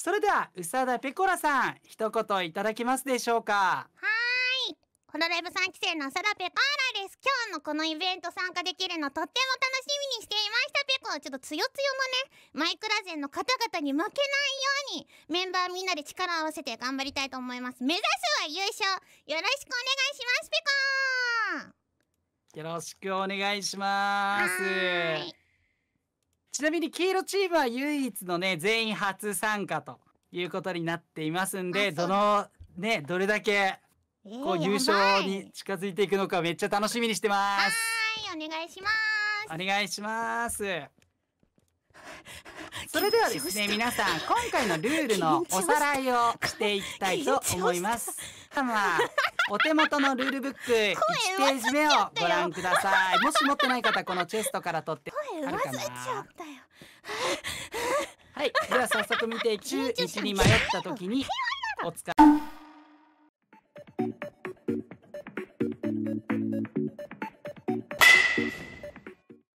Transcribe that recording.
それでは宇佐田ペコラさん一言いただけますでしょうかはいホロライブ3期生の宇佐田ペコラです今日のこのイベント参加できるのとっても楽しみにしていましたペコちょっとつよつよのねマイクラ勢の方々に負けないようにメンバーみんなで力を合わせて頑張りたいと思います目指すは優勝よろしくお願いしますペコよろしくお願いしますちなみに黄色チームは唯一のね、全員初参加ということになっていますんで、どの、ね、どれだけ、こう優勝に近づいていくのかめっちゃ楽しみにしてます。はい、お願いします。お願いします。それではですね、皆さん、今回のルールのおさらいをしていきたいと思います。ま あお手元のルールブック1ページ目をご覧くださいもし持ってない方このチェストから取って声ずれちゃったよはいでは早速見ていき道に迷った時にお使い